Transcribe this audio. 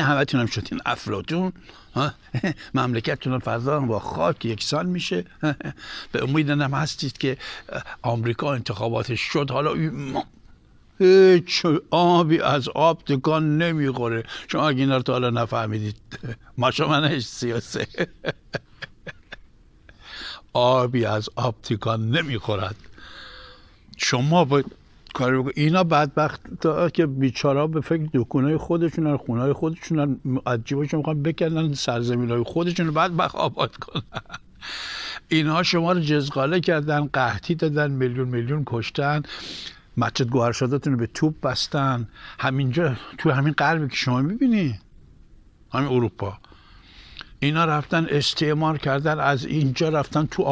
همهتونم همتون هم شدین افلاتون مملکتتون و فردا با خاک یکسان میشه به امید هم هستید که آمریکا انتخاباتش شد حالا هیچ آبی از آب تکان نمیخوره شما اگه اینا رو تا حالا نفهمیدید ماشا منش سیاسه آبی از آب تکان نمیخورد شما باید کاری اینا بدبخت که بیچارا به فکر دکونای خودشونن خونای خودشونن عجیباشون عجیباشون میخوان بکنن سرزمین های خودشون بدبخت آباد کنن اینها شما رو جزغاله کردن قحطی دادن میلیون میلیون کشتن مسجد گوهرشادتون رو به توپ بستن همینجا تو همین قلبی که شما میبینی همین اروپا اینا رفتن استعمار کردن از اینجا رفتن تو